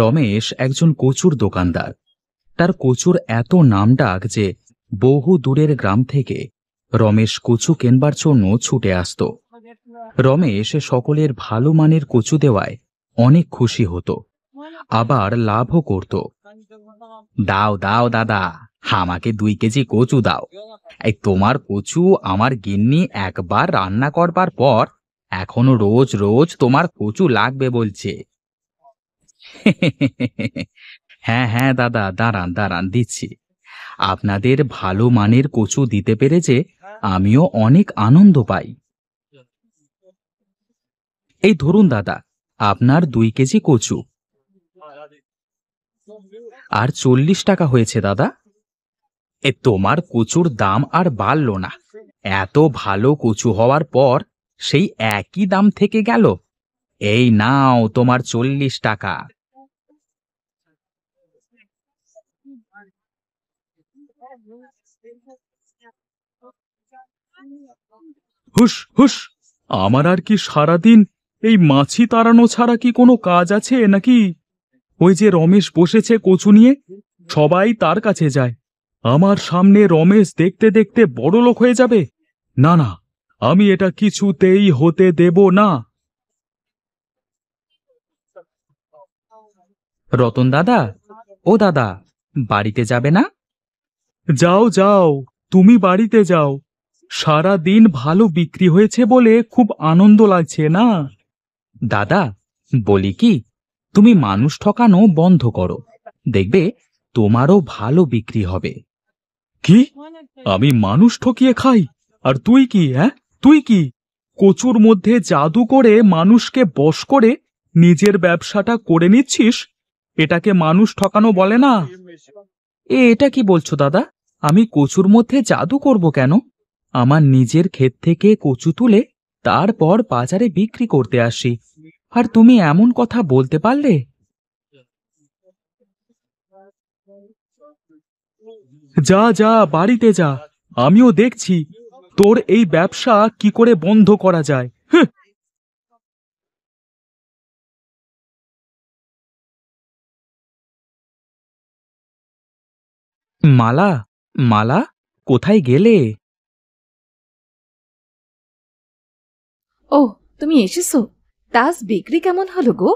রমেশ একজন কচুর দোকানদার তার কচুর এত নাম ডাক যে বহু দূরের গ্রাম থেকে রমেশ কচু কেনবার জন্য ছুটে আসত রমেশ সকলের ভালো মানের কচু দেওয়ায় অনেক খুশি হতো আবার লাভও করত দাও দাও দাদা আমাকে দুই কেজি কচু দাও এই তোমার কচু আমার গিন্নি একবার রান্না করবার পর এখনো রোজ রোজ তোমার কচু লাগবে বলছে হ্যাঁ হ্যাঁ দাদা দাঁড়ান দাঁড়ান দিচ্ছি আপনাদের ভালো মানের কচু দিতে পেরেছে আমিও অনেক আনন্দ পাই এই ধরুন দাদা আপনার দুই কেজি কচু আর চল্লিশ টাকা হয়েছে দাদা এ তোমার কচুর দাম আর বাড়ল না এত ভালো কচু হওয়ার পর সেই একই দাম থেকে গেল এই নাও তোমার চল্লিশ টাকা হুশ হুশ আমার আর কি সারাদিন এই মাছি তাড়ানো ছাড়া কি কোনো কাজ আছে নাকি ওই যে রমেশ বসেছে কচু নিয়ে সবাই তার কাছে যায় আমার সামনে রমেশ দেখতে দেখতে বড় লোক হয়ে যাবে না না আমি এটা কিছুতেই হতে দেব না রতন দাদা ও দাদা বাড়িতে যাবে না যাও যাও তুমি বাড়িতে যাও সারা দিন ভালো বিক্রি হয়েছে বলে খুব আনন্দ লাগছে না দাদা বলি কি তুমি মানুষ ঠকানো বন্ধ করো দেখবে তোমারও ভালো বিক্রি হবে কি আমি মানুষ ঠকিয়ে খাই আর তুই কি হ্যাঁ তুই কি কচুর মধ্যে জাদু করে মানুষকে বশ করে নিজের ব্যবসাটা করে নিচ্ছিস এটাকে মানুষ ঠকানো বলে না এ এটা কি বলছো দাদা আমি কচুর মধ্যে জাদু করব কেন আমার নিজের ক্ষেত থেকে কচু তুলে তারপর বাজারে বিক্রি করতে আসি আর তুমি এমন কথা বলতে পারলে যা যা বাড়িতে যা আমিও দেখছি তোর এই ব্যবসা কি করে বন্ধ করা যায় মালা মালা কোথায় গেলে ও তুমি এসেছো তাজ বিক্রি কেমন হলো গো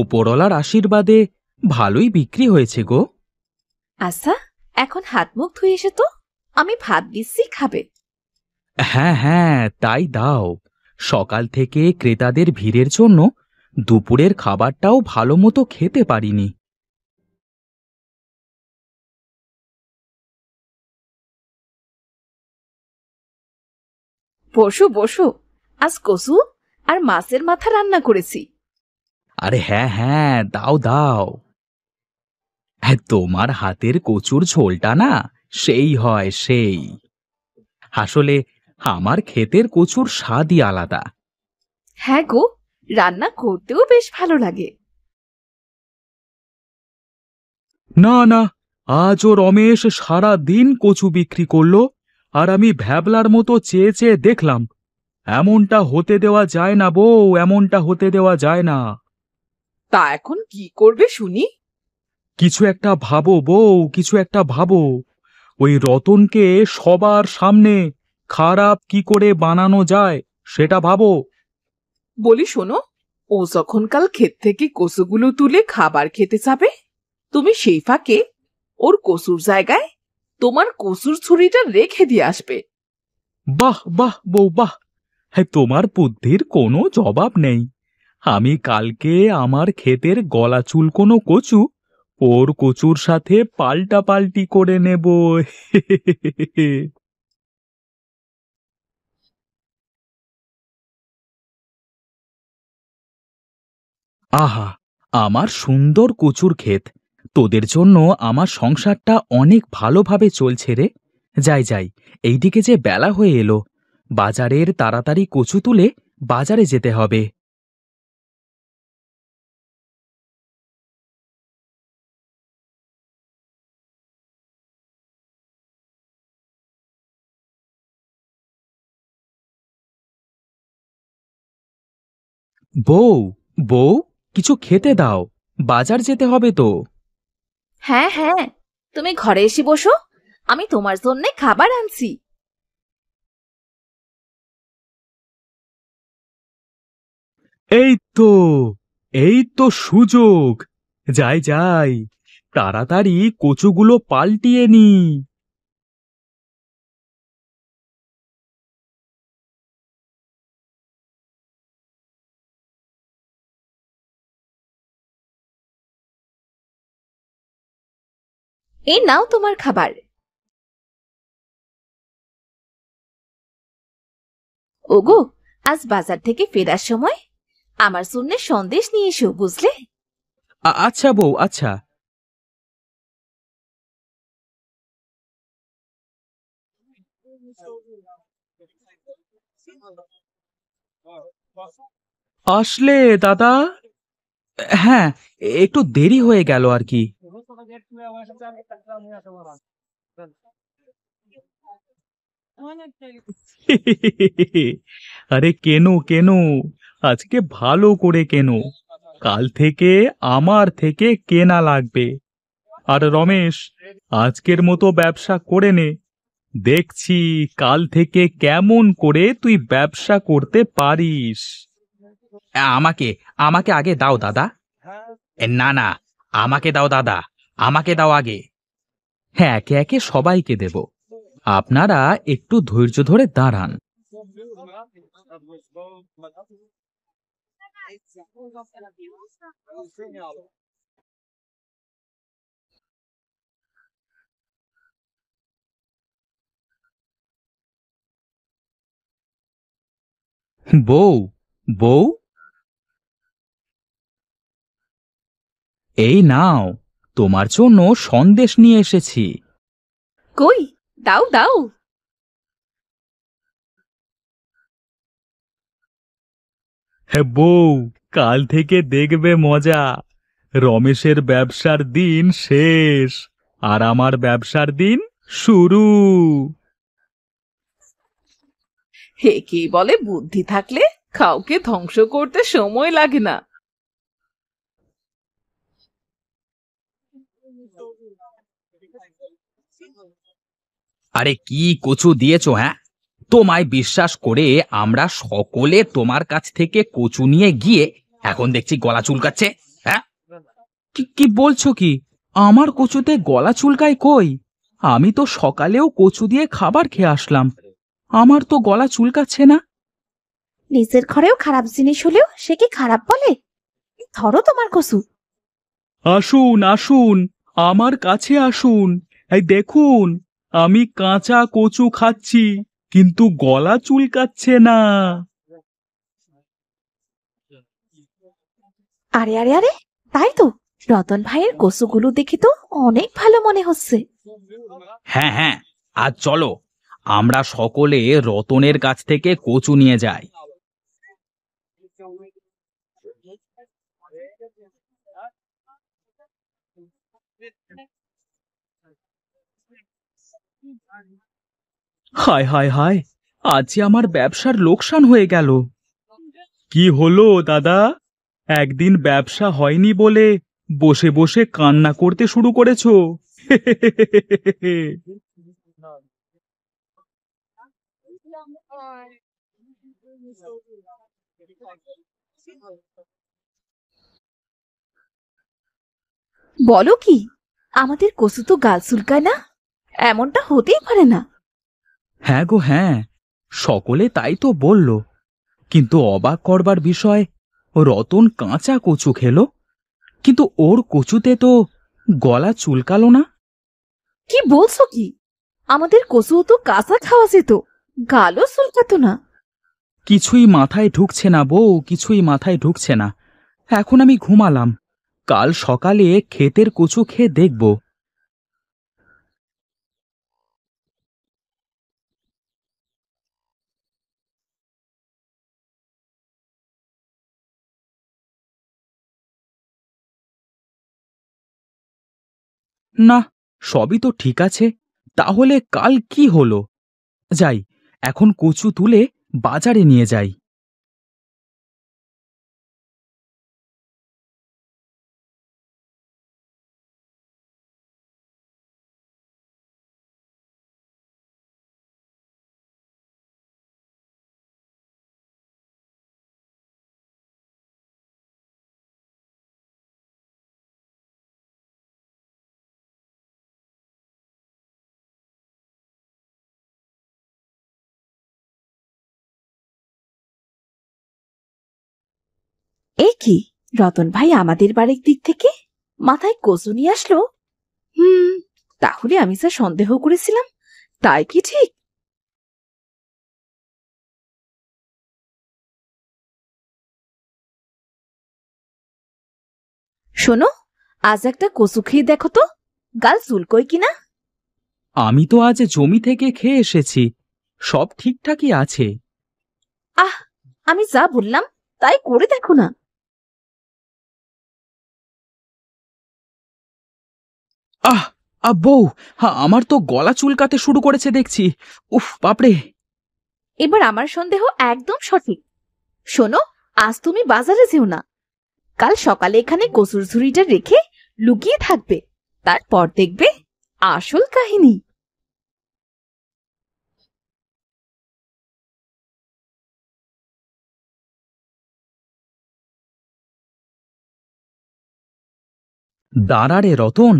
ওপরওয়ালার আশীর্বাদে ভালোই বিক্রি হয়েছে গো আচ্ছা এখন হাত মুখ ধুয়ে এসে তো আমি ভাত দিচ্ছি খাবে হ্যাঁ হ্যাঁ তাই দাও সকাল থেকে ক্রেতাদের ভিড়ের জন্য দুপুরের খাবারটাও ভালো মতো খেতে পারিনি বসু বসু আজ কসু আর মাছের মাথা রান্না করেছি আরে হ্যাঁ হ্যাঁ দাও দাও হ্যাঁ তোমার হাতের কচুর ঝোলটা না সেই হয় সেই আসলে আমার ক্ষেতের কচুর স্বাদই আলাদা হ্যাঁ গো রান্না করতেও বেশ ভালো লাগে না না আজ ও রমেশ সারা দিন কচু বিক্রি করলো আর আমি ভ্যাবলার মতো চেয়ে চেয়ে দেখলাম এমনটা হতে দেওয়া যায় না বউ এমনটা হতে দেওয়া যায় না তা এখন কি করবে শুনি কিছু একটা ভাবো বউ কিছু একটা ভাবো ওই রতনকে সবার সামনে খারাপ কি করে বানানো যায় সেটা ভাবো বলি শোনো ও যখন কাল ক্ষেত থেকে কসুগুলো তুলে খাবার খেতে যাবে তুমি সেই ফাঁকে ওর কসুর জায়গায় তোমার কসুর ছুরিটা রেখে দিয়ে আসবে বাহ বাহ বউ বাহ হ্যাঁ, তোমার বুদ্ধির কোনো জবাব নেই আমি কালকে আমার ক্ষেতের গলা চুল কোনো কচু ওর কচুর সাথে পাল্টা পাল্টি করে নেব আহা আমার সুন্দর কচুর ক্ষেত তোদের জন্য আমার সংসারটা অনেক ভালোভাবে চলছে রে যাই যাই এইদিকে যে বেলা হয়ে এলো বাজারের তাড়াতাড়ি কচু তুলে বাজারে যেতে হবে বউ বউ কিছু খেতে দাও বাজার যেতে হবে তো হ্যাঁ হ্যাঁ তুমি ঘরে এসে বসো আমি তোমার জন্যে খাবার আনছি এই তো এই তো সুযোগ যাই যাই তাড়াতাড়ি কচুগুলো পাল্টিয়ে নি এই নাও তোমার খাবার ওগো আজ বাজার থেকে ফেরার সময় আমার জন্য সন্দেশ নিয়ে এসো বুঝলে আচ্ছা বউ আচ্ছা আসলে দাদা হ্যাঁ একটু দেরি হয়ে গেল আর কি আরে কেন কেন আজকে ভালো করে কেনো কাল থেকে আমার থেকে কেনা লাগবে আর রমেশ আজকের মতো ব্যবসা করে নে দেখছি কাল থেকে কেমন করে তুই ব্যবসা করতে পারিস আমাকে আমাকে আগে দাও দাদা না না আমাকে দাও দাদা আমাকে দাও আগে হ্যাঁ একে একে সবাইকে দেব আপনারা একটু ধৈর্য ধরে দাঁড়ান বউ বউ এই নাও তোমার জন্য সন্দেশ নিয়ে এসেছি কই দাও দাও হ্যাঁ, বউ কাল থেকে দেখবে মজা রমেশের ব্যবসার দিন শেষ আর আমার ব্যবসার দিন শুরু হে কি বলে বুদ্ধি থাকলে কাউকে ধ্বংস করতে সময় লাগে না আরে কি কচু দিয়েছো হ্যাঁ তোমায় বিশ্বাস করে আমরা সকলে তোমার কাছ থেকে কচু নিয়ে গিয়ে এখন দেখছি গলা চুলকাচ্ছে হ্যাঁ কি- কি বলছো কি আমার কচুতে গলা চুলকায় কই আমি তো সকালেও কচু দিয়ে খাবার খেয়ে আসলাম আমার তো গলা চুলকাচ্ছে না নিজের ঘরেও খারাপ জিনিস হলেও সে কি খারাপ বলে ধরো তোমার কচু আসুন আসুন আমার কাছে আসুন এই দেখুন আমি কাঁচা কচু খাচ্ছি কিন্তু গলা চুলকাচ্ছে না আরে আরে আরে তাই তো রতন ভাইয়ের কসুগুলো দেখে তো অনেক ভালো মনে হচ্ছে হ্যাঁ হ্যাঁ আজ চলো আমরা সকলে রতনের কাছ থেকে কচু নিয়ে যাই Thank you. হায় হায় হায় আজ আমার ব্যবসার লোকসান হয়ে গেল কি হলো দাদা একদিন ব্যবসা হয়নি বলে বসে বসে কান্না করতে শুরু করেছ বলো কি আমাদের কসু তো গাল সুলকায় না এমনটা হতেই পারে না হ্যাঁ গো হ্যাঁ সকলে তাই তো বলল কিন্তু অবাক করবার বিষয় রতন কাঁচা কচু খেল কিন্তু ওর কচুতে তো গলা চুলকালো না কি বলছো কি আমাদের কচু তো কাঁচা খাওয়া যেত গালও চুলকাত না কিছুই মাথায় ঢুকছে না বউ কিছুই মাথায় ঢুকছে না এখন আমি ঘুমালাম কাল সকালে ক্ষেতের কচু খেয়ে দেখব না সবই তো ঠিক আছে তাহলে কাল কি হলো যাই এখন কচু তুলে বাজারে নিয়ে যাই এ কি রতন ভাই আমাদের বাড়ির দিক থেকে মাথায় কচু নিয়ে আসলো হুম তাহলে আমি স্যার সন্দেহ করেছিলাম তাই কি ঠিক শোনো আজ একটা কচু খেয়ে দেখো তো গাল চুলকোয় কিনা আমি তো আজ জমি থেকে খেয়ে এসেছি সব ঠিকঠাকই আছে আহ আমি যা বললাম তাই করে দেখো না আহ আ হা আমার তো গলা চুলকাতে শুরু করেছে দেখছি উফ বাপরে এবার আমার সন্দেহ একদম সঠিক শোনো আজ তুমি বাজারে যেও না কাল সকালে এখানে কসুর ঝুড়িটা রেখে লুকিয়ে থাকবে তারপর দেখবে আসল কাহিনী দাঁড়া রে রতন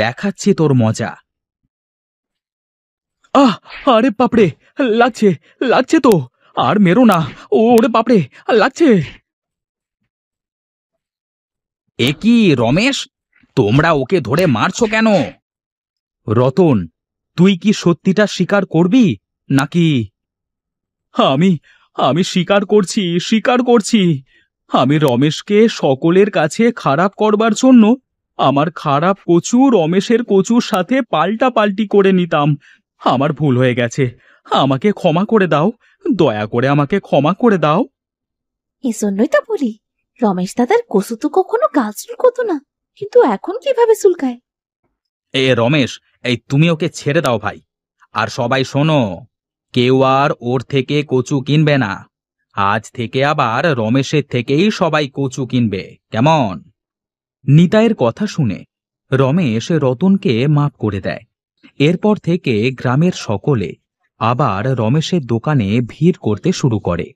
দেখাচ্ছে তোর মজা আহ আরে বাপড়ে লাগছে লাগছে তো আর মেরো না ওরে বাপড়ে লাগছে এ কি রমেশ তোমরা ওকে ধরে মারছো কেন রতন তুই কি সত্যিটা স্বীকার করবি নাকি আমি আমি স্বীকার করছি স্বীকার করছি আমি রমেশকে সকলের কাছে খারাপ করবার জন্য আমার খারাপ কচু রমেশের কচুর সাথে পাল্টা পাল্টি করে নিতাম আমার ভুল হয়ে গেছে আমাকে ক্ষমা করে দাও দয়া করে আমাকে ক্ষমা করে দাও এজন্যই তো বলি রমেশ দাদার কচু তো কখনো গাছ চুলকতো না কিন্তু এখন কিভাবে চুলকায় এ রমেশ এই তুমি ওকে ছেড়ে দাও ভাই আর সবাই শোনো কেউ আর ওর থেকে কচু কিনবে না আজ থেকে আবার রমেশের থেকেই সবাই কচু কিনবে কেমন নিতাইয়ের কথা শুনে রমেশ রতনকে মাপ করে দেয় এরপর থেকে গ্রামের সকলে আবার রমেশের দোকানে ভিড় করতে শুরু করে